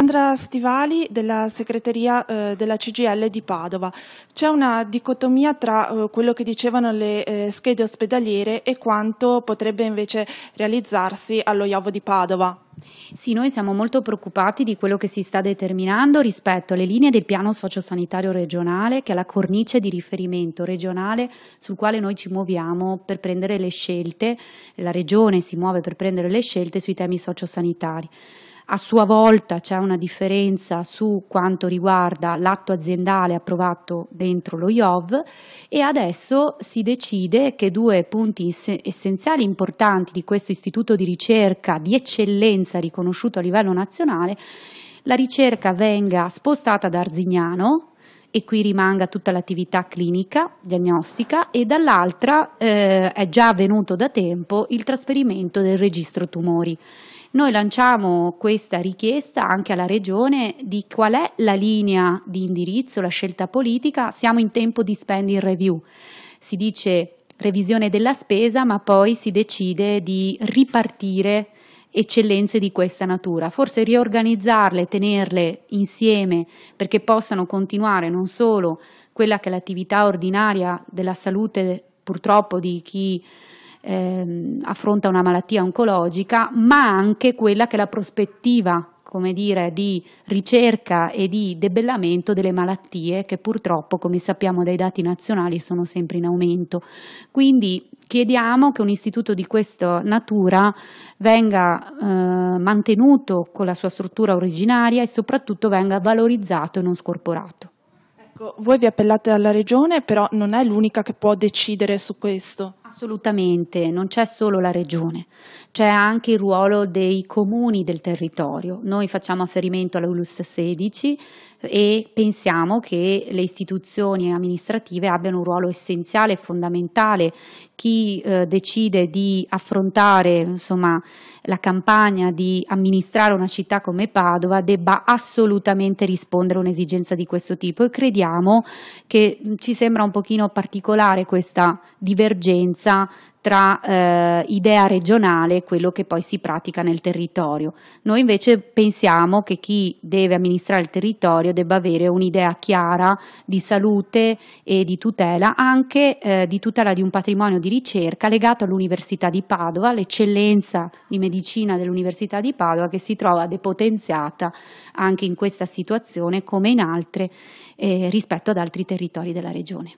Sandra Stivali della segreteria eh, della CGL di Padova. C'è una dicotomia tra eh, quello che dicevano le eh, schede ospedaliere e quanto potrebbe invece realizzarsi allo Iovo di Padova. Sì, noi siamo molto preoccupati di quello che si sta determinando rispetto alle linee del piano sociosanitario regionale, che è la cornice di riferimento regionale sul quale noi ci muoviamo per prendere le scelte, la regione si muove per prendere le scelte sui temi sociosanitari. A sua volta c'è una differenza su quanto riguarda l'atto aziendale approvato dentro lo IOV e adesso si decide che due punti essenziali importanti di questo istituto di ricerca di eccellenza riconosciuto a livello nazionale, la ricerca venga spostata da Arzignano, e qui rimanga tutta l'attività clinica, diagnostica e dall'altra eh, è già avvenuto da tempo il trasferimento del registro tumori. Noi lanciamo questa richiesta anche alla Regione di qual è la linea di indirizzo, la scelta politica. Siamo in tempo di spending review. Si dice revisione della spesa, ma poi si decide di ripartire eccellenze di questa natura, forse riorganizzarle, tenerle insieme perché possano continuare non solo quella che è l'attività ordinaria della salute purtroppo di chi eh, affronta una malattia oncologica, ma anche quella che è la prospettiva come dire, di ricerca e di debellamento delle malattie che purtroppo, come sappiamo dai dati nazionali, sono sempre in aumento. Quindi chiediamo che un istituto di questa natura venga eh, mantenuto con la sua struttura originaria e soprattutto venga valorizzato e non scorporato. Ecco, voi vi appellate alla Regione, però non è l'unica che può decidere su questo. Assolutamente, non c'è solo la regione, c'è anche il ruolo dei comuni del territorio. Noi facciamo afferimento alla ULUS 16 e pensiamo che le istituzioni amministrative abbiano un ruolo essenziale e fondamentale. Chi eh, decide di affrontare insomma, la campagna di amministrare una città come Padova debba assolutamente rispondere a un'esigenza di questo tipo e crediamo che ci sembra un pochino particolare questa divergenza differenza tra eh, idea regionale e quello che poi si pratica nel territorio. Noi invece pensiamo che chi deve amministrare il territorio debba avere un'idea chiara di salute e di tutela, anche eh, di tutela di un patrimonio di ricerca legato all'Università di Padova, l'eccellenza di medicina dell'Università di Padova che si trova depotenziata anche in questa situazione come in altre eh, rispetto ad altri territori della regione.